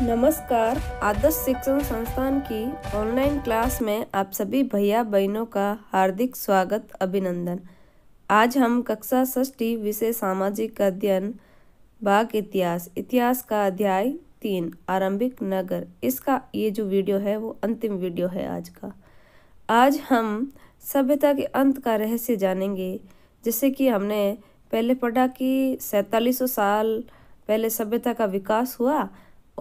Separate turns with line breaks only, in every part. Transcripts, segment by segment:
नमस्कार आदर्श शिक्षण संस्थान की ऑनलाइन क्लास में आप सभी भैया बहनों का हार्दिक स्वागत अभिनंदन आज हम कक्षा षष्ठी विषय सामाजिक अध्ययन बाघ इतिहास इतिहास का अध्याय तीन आरंभिक नगर इसका ये जो वीडियो है वो अंतिम वीडियो है आज का आज हम सभ्यता के अंत का रहस्य जानेंगे जैसे कि हमने पहले पढ़ा कि सैतालीसों साल पहले सभ्यता का विकास हुआ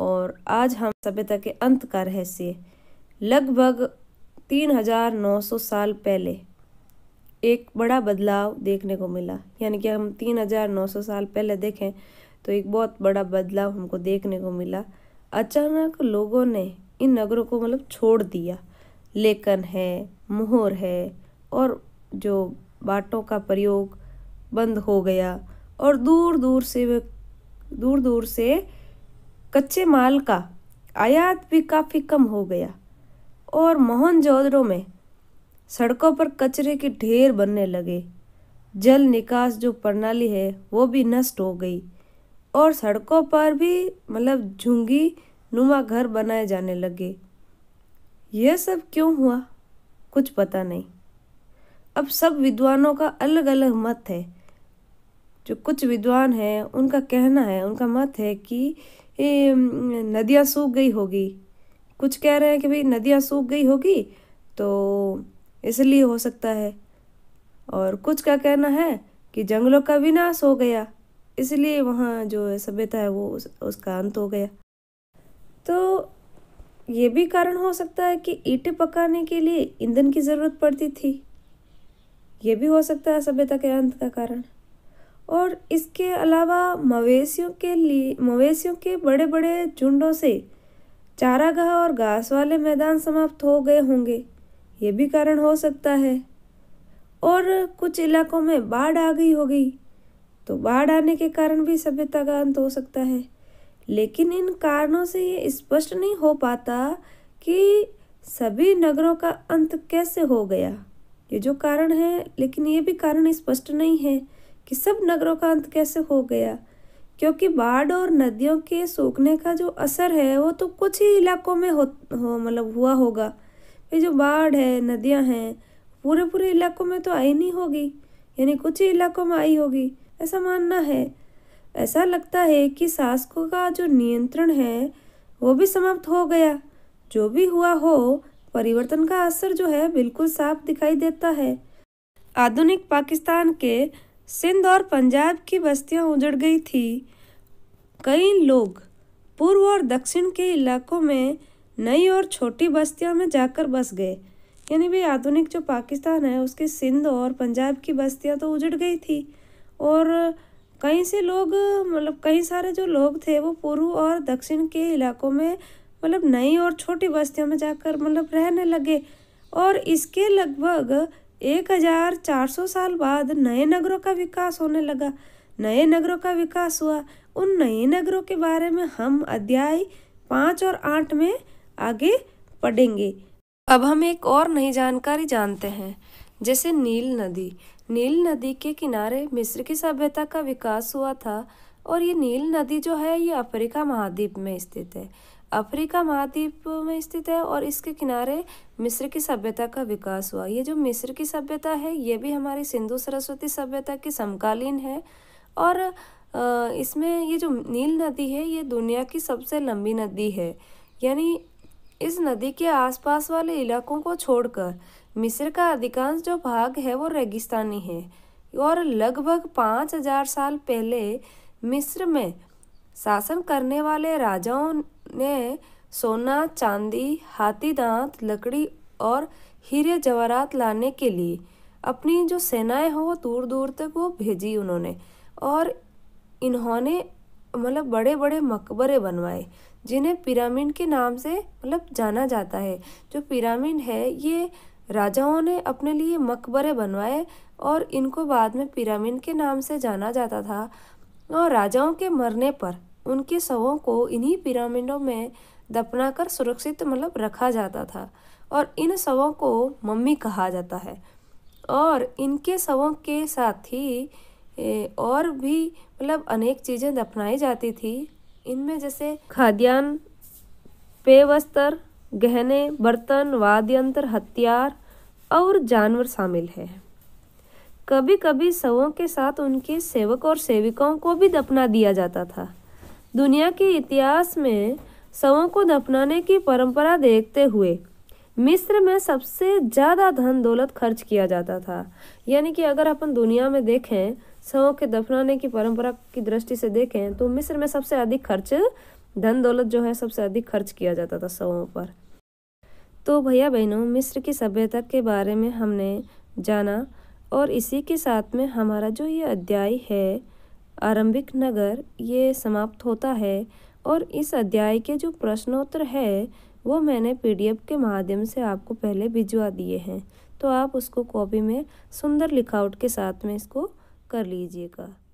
और आज हम सभ्यता के अंत का रहस्य लगभग 3,900 साल पहले एक बड़ा बदलाव देखने को मिला यानी कि हम 3,900 साल पहले देखें तो एक बहुत बड़ा बदलाव हमको देखने को मिला अचानक लोगों ने इन नगरों को मतलब छोड़ दिया लेकन है मोहर है और जो बाटों का प्रयोग बंद हो गया और दूर दूर से दूर दूर से कच्चे माल का आयात भी काफ़ी कम हो गया और मोहनजोदड़ों में सड़कों पर कचरे के ढेर बनने लगे जल निकास जो प्रणाली है वो भी नष्ट हो गई और सड़कों पर भी मतलब झुंगी नुमा घर बनाए जाने लगे यह सब क्यों हुआ कुछ पता नहीं अब सब विद्वानों का अलग अलग मत है जो कुछ विद्वान हैं उनका कहना है उनका मत है कि नदियाँ सूख गई होगी कुछ कह रहे हैं कि भाई नदियाँ सूख गई होगी तो इसलिए हो सकता है और कुछ का कहना है कि जंगलों का विनाश हो गया इसलिए वहाँ जो सभ्यता है वो उस, उसका अंत हो गया तो ये भी कारण हो सकता है कि ईंटें पकाने के लिए ईंधन की ज़रूरत पड़ती थी ये भी हो सकता है सभ्यता के अंत का कारण और इसके अलावा मवेशियों के लिए मवेशियों के बड़े बड़े झुंडों से चारागाह और घास वाले मैदान समाप्त हो गए होंगे ये भी कारण हो सकता है और कुछ इलाकों में बाढ़ आ गई होगी तो बाढ़ आने के कारण भी सभ्यता का अंत हो सकता है लेकिन इन कारणों से ये स्पष्ट नहीं हो पाता कि सभी नगरों का अंत कैसे हो गया ये जो कारण है लेकिन ये भी कारण स्पष्ट नहीं है कि सब नगरों का अंत कैसे हो गया क्योंकि बाढ़ और नदियों के सूखने का जो असर है वो तो कुछ ही इलाकों में हो, हो मतलब हुआ होगा ये जो बाढ़ है नदियाँ हैं पूरे पूरे इलाकों में तो आई नहीं होगी यानी कुछ ही इलाकों में आई होगी ऐसा मानना है ऐसा लगता है कि शासकों का जो नियंत्रण है वो भी समाप्त हो गया जो भी हुआ हो परिवर्तन का असर जो है बिल्कुल साफ दिखाई देता है आधुनिक पाकिस्तान के सिंध और पंजाब की बस्तियां उजड़ गई थी कई लोग पूर्व और दक्षिण के इलाकों में नई और छोटी बस्तियों में जाकर बस गए यानी भी आधुनिक जो पाकिस्तान है उसके सिंध और पंजाब की बस्तियां तो उजड़ गई थी और कहीं से लोग मतलब कई सारे जो लोग थे वो पूर्व और दक्षिण के इलाकों में मतलब नई और छोटी बस्तियों में जाकर मतलब रहने लगे और इसके लगभग एक हजार चार सौ साल बाद नए नगरों का विकास होने लगा नए नगरों का विकास हुआ उन नए नगरों के बारे में हम अध्याय पाँच और आठ में आगे पढ़ेंगे अब हम एक और नई जानकारी जानते हैं जैसे नील नदी नील नदी के किनारे मिस्र की सभ्यता का विकास हुआ था और ये नील नदी जो है ये अफ्रीका महाद्वीप में स्थित है अफ्रीका महाद्वीप में स्थित है और इसके किनारे मिस्र की सभ्यता का विकास हुआ ये जो मिस्र की सभ्यता है ये भी हमारी सिंधु सरस्वती सभ्यता की समकालीन है और इसमें ये जो नील नदी है ये दुनिया की सबसे लंबी नदी है यानी इस नदी के आसपास वाले इलाकों को छोड़कर मिस्र का अधिकांश जो भाग है वो रेगिस्तानी है और लगभग पाँच हजार साल पहले मिस्र में शासन करने वाले राजाओं ने सोना चांदी हाथी दांत लकड़ी और हीरे जवाहरात लाने के लिए अपनी जो सेनाएं हो वो दूर दूर तक वो भेजी उन्होंने और इन्होंने मतलब बड़े बड़े मकबरे बनवाए जिन्हें पिरामिड के नाम से मतलब जाना जाता है जो पिरामिड है ये राजाओं ने अपने लिए मकबरे बनवाए और इनको बाद में पिरामिड के नाम से जाना जाता था और राजाओं के मरने पर उनके शवों को इन्हीं पिरामिडों में दफनाकर सुरक्षित मतलब रखा जाता था और इन शवों को मम्मी कहा जाता है और इनके शवों के साथ ही और भी मतलब अनेक चीज़ें दफनाई जाती थी इनमें जैसे खाद्यान्न पेय वस्त्र गहने बर्तन वाद्य यंत्र हथियार और जानवर शामिल है कभी कभी शवों के साथ उनके सेवक और सेविकाओं को भी दफना दिया जाता था दुनिया के इतिहास में शवों को दफनाने की परंपरा देखते हुए मिस्र में सबसे ज़्यादा धन दौलत खर्च किया जाता था यानी कि अगर अपन दुनिया में देखें शवों के दफनाने की परंपरा की दृष्टि से देखें तो मिस्र में सबसे अधिक खर्च धन दौलत जो है सबसे अधिक खर्च किया जाता था शवों पर तो भैया बहनों मिस्र की सभ्यता के बारे में हमने जाना और इसी के साथ में हमारा जो ये अध्याय है आरंभिक नगर ये समाप्त होता है और इस अध्याय के जो प्रश्नोत्तर है वो मैंने पीडीएफ के माध्यम से आपको पहले भिजवा दिए हैं तो आप उसको कॉपी में सुंदर लिखावट के साथ में इसको कर लीजिएगा